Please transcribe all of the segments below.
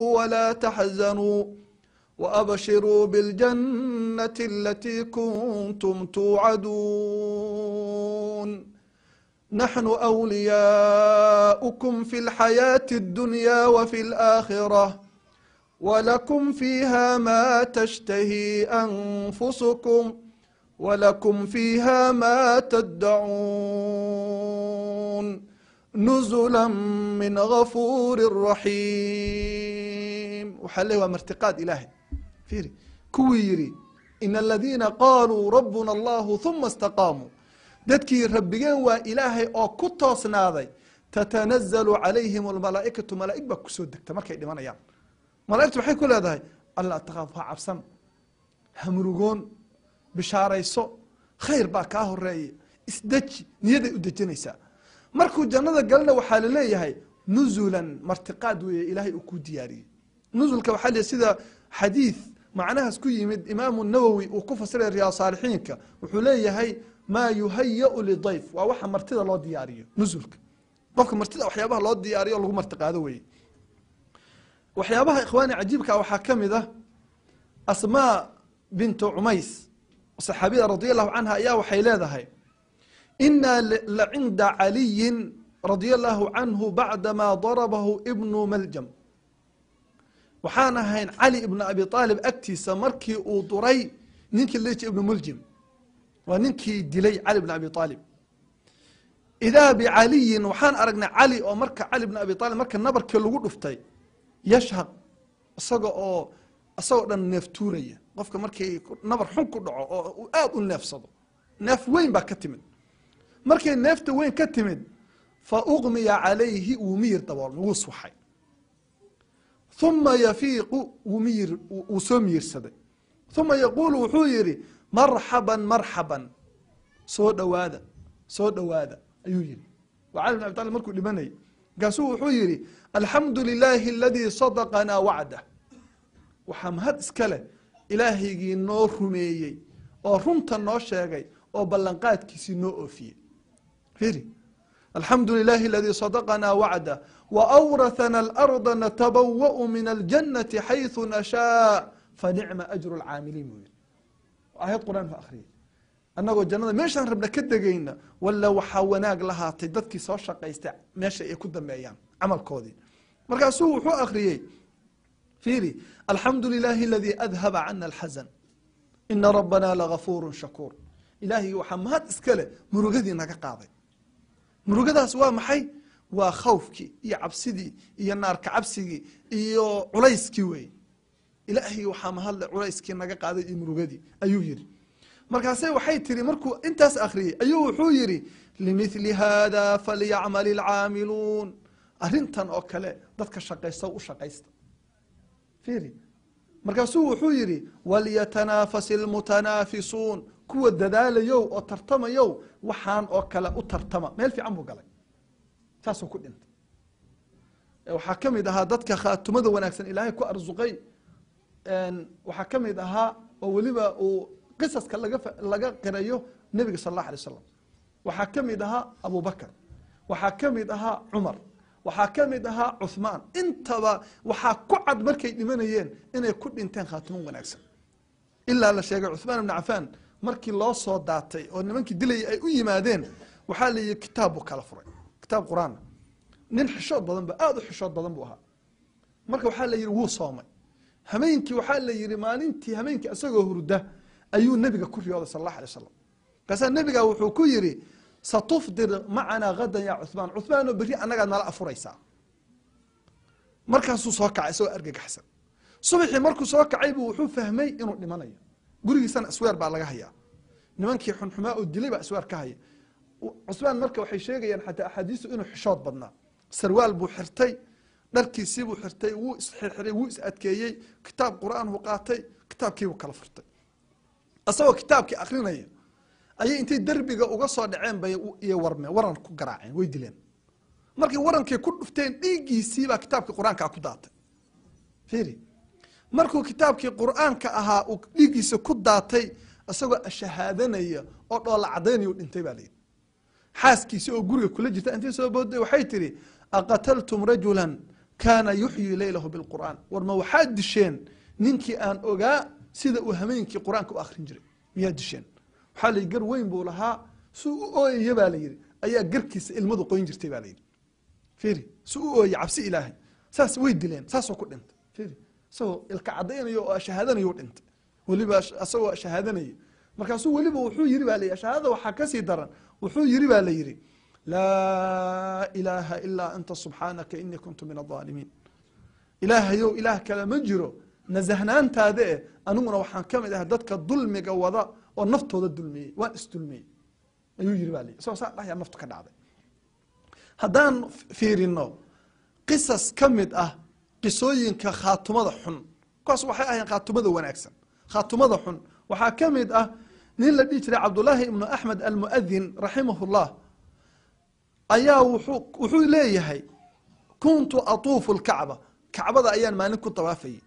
ولا تحزنوا وابشروا بالجنه التي كنتم توعدون نحن اولياؤكم في الحياه الدنيا وفي الاخره ولكم فيها ما تشتهي انفسكم ولكم فيها ما تدعون nuزula min غafuur raxiim waxaa le waa martiqaad ilaahay fiiri kuwii yidhi in aladiina qaaluu rabbuna allahu huma istaqaamuu dadkii rabbigeen waa ilaahay oo ku toosnaaday tatanazalu calayhim almalaa'ikatu malaa'ig baa kusoo degta markay dhimanayaan malaigtu waxay ku leedahay alla takaaf ha cabsan hamrugoon bishaarayso khayr baa kaa horeeya isdeji niyaday u dejinaysaa markuu jannada galana waxaa laleeyahay nuzulan martiqaad weeye ilaahay uu ku diyaariyey nuzulka waxaa l sida xadiid macnahaas ku yimid imaamu nawowi uu ku fasiray riyaa saalixiinka wuxuu leeyahay maa yuhaya-u lidayf waa waxa martida loo diyaariyo nuzulka qofka martida waxyaabaha loo diyaariyo o lagu martiqaado weye waxyaabaha ikhwaani cajiibka ah waxaa ka mid ah asmaa bintu cumays saxaabiyada radi allahu canha ayaa waxay leedahay إنا لعند علي رضي الله عنه بعدما darabahu ابن ملجم waxaan ahayn cali ibna abi aalib agtiisa markii uu duray ninkii liji ibnu muljim waa ninkii dilay cali ibna abi aalib idaa bicaliyin waxaan aragnay cali oo marka cali ibna abi aalib marka nabarkii lagu dhuftay yashhaq isaga oo isagoo dhan neeftuuraya qofka markii nabar xun ku dhaco oo aada u neefsado neef weyn baa ka timid markay neefta weyn ka timid fa uqmiya calayhi wuu miyir daboolmay wuu suxay uma yafiiqu wuu miyir wuu soo miyirsaday uma yaquulu wuxuu yihi marxaban marxaban soo dhawaada soo dhawaada ayuu yihi cali bin abi talib markuu dhimanayay markaasuu wuxuu yihi alxamdu lilaahi aladii sadaqanaa wacda waxaa mahad iska leh ilaahaygii noo rumeeyey oo runta noo sheegay oo ballanqaadkiisii noo oofiyey Hili. Alhamdulillahi alladhi sadaqana wa'da wa awrathana al-arda natabawwa'u min al-jannati haythu nasha fa ni'ma ajru al-'amilin. Ayat Qur'an fa akhriyay. annagoo jannada meeshaan rabna ka degayna walla waxaa wanaag lahaatay dadkii soo shaqaystay meesha ay ku dambeeyaan camalkoodii markaasuu wuxuu akhriyey fiiri alxamdu lilaahi aladii adhaba cana alxasan ina rabbanaa lagafuurun shakuur ilaahii waxaa mahad iska murugadaas waa maxay waa khawfkii iyo cabsidii iyo naarka cabsigii iyo culayskii wey ilaahay waxaa mahadle culayskii naga qaaday iyo murugadii ayuu yidhi markaase waxay tiri markuu intaas akhriyey ayuu wuxuu yidhi limithli haada falyacmal alcaamiluun arrintan oo kale dadka shaqaysta u shaqaysta fiiri markaasuu wuxuu yidhi walyatanafas lmutanaafisuun kuwa dadaalayow oo tartamayow waxaan oo kale u tartama meel fiican buu galay saasuu ku dhintay e, waxaa ka mid ahaa dadka khaatumada wanaagsan ilaahay ku arsuqay waxaa ka mid ahaa oo weliba uu qisaska laga qirayo nebiga sal allah alay wasalam waxaa ka mid ahaa abubakar waxaa ka mid ahaa cumar waxaa ka mid ahaa cuhmaan intaba waxaa ku cad markay dhimanayeen inay ku dhinteen khaatimo wanaagsan ilaa la sheegay cuhmaan ibna cafaan markii loo soo daatay oo nimankii dilayay ay u yimaadeen waxaa layihi kitaab buu kala furay kitaab qur-aanna nin xishood badan aada u xishood badan buu ahaa marka waxaa la yihi wuu soomay hameenkii waxaa la yihi maalintii hameenkii isagoo hurda ayuu nebiga ku riyooday sal allah alay wasalam markaasaa nebigaa wuxuu ku yidhi satufdir macanaa hadan yaa cuhmaan cuhmaanoo berri annagaa nala afuraysaa markaasuu soo kacay isagoo argagaxsan subaxii markuu soo kacay buu wuxuu fahmay inuu dhimanayo gurigiisana asweer baa laga hayaa nimankii xunxumaa oo dilay baa asweer ka haya cusmaan marka waxay sheegayaan xataa axaadiisu inuu xishood badnaa sarwaal buu xirtay dharkiisiibuu xirtay wuu isxirxiray wuu is adkeeyey kitaab qur-aanhu qaatay kitaabkiibuu kala furtay asagoo kitaabkii akrinaya ayay intay derbiga uga soo dhaceen bay iyo warmeen waran ku garaaceen way dileen markay warankii ku dhufteen dhiiggiisiibaa kitaabkii qur-aankaa ku daatay fiiri markuu kitaabkii qur-aanka ahaa uu dhiiggiisa ku daatay isagoo shahaadanaya oo dhoola cadaynayu dhintay baa layidhi xaaskiisi oo guriga kula jirta intii soo booday waxay tidhi aqataltum rajulan kaana yuxyii leylahu bilqur'aan war ma waxaad disheen ninkii aan ogaa sida uu hameenkii qur-aanka u akhrin jiray miyaad disheen waxaa layihi gar weyn buu lahaa suu u ooyaya baa layidhi ayaa garkiisa ilmadu qoyn jirtay baa layidhi fiiri si u ooyay cabsi ilaahay saas way dileen saasoo ku dhintay fiiri isagoo ilka cadaynay oo shahaadanay dhintay weliba isagoo shahaadanay markaasuu weliba wuxuu yiri baa l shahaadada waxaa kasii daran wuxuu yiri baa la yihi laa ilaaha ilaa anta subxaanaka inii kuntu min adaalimiin ilaahayow ilaah kale ma jiro nasahnaantaada eh aniguna waxaan ka mid ah dadka dulmiga wada oo naftooda dulmiyey waan isdulmiyey ayuu yiri baa l isagoo saa dhahya naftu ka dhacday haddaan fiirino qisas ka mid ah qisooyinka khaatumada xun kuwaas waxay ahayn khaatumada wanaagsan khaatumada xun waxaa ka mid ah nin la dhihi jiray cabdulaahi ibnu axmed almuadin raximahullah ayaa wuxuu wuxuu leeyahay kuntu atuufu lkacba kacbada ayaan maalin ku dawaafayay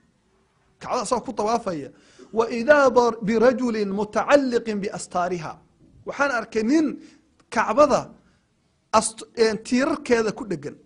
kacbada asagoo ku dawaafaya wa idaa birajulin mutacalliqin biastaariha waxaan arkay nin kacbada tiirarkeeda ku dhegan